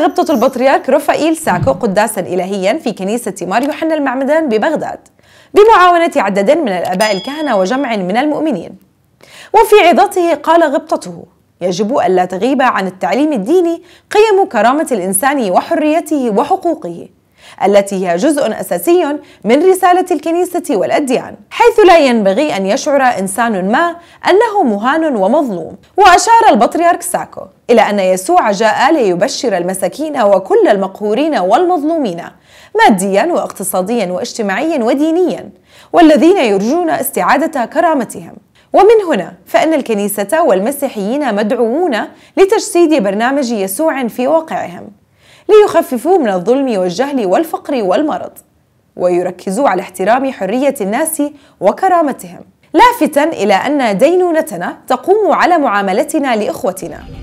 غبطة البطريرك رفائيل ساكو قداسا إلهيا في كنيسة مار يوحنا المعمدان ببغداد بمعاونة عدد من الآباء الكهنة وجمع من المؤمنين وفي عظته قال غبطته يجب ألا تغيب عن التعليم الديني قيم كرامة الإنسان وحريته وحقوقه التي هي جزء أساسي من رسالة الكنيسة والأديان حيث لا ينبغي أن يشعر إنسان ما أنه مهان ومظلوم وأشار البطريرك ساكو إلى أن يسوع جاء ليبشر المساكين وكل المقهورين والمظلومين ماديا واقتصاديا واجتماعيا ودينيا والذين يرجون استعادة كرامتهم ومن هنا فإن الكنيسة والمسيحيين مدعوون لتجسيد برنامج يسوع في واقعهم ليخففوا من الظلم والجهل والفقر والمرض ويركزوا على احترام حرية الناس وكرامتهم لافتا إلى أن دينونتنا تقوم على معاملتنا لإخوتنا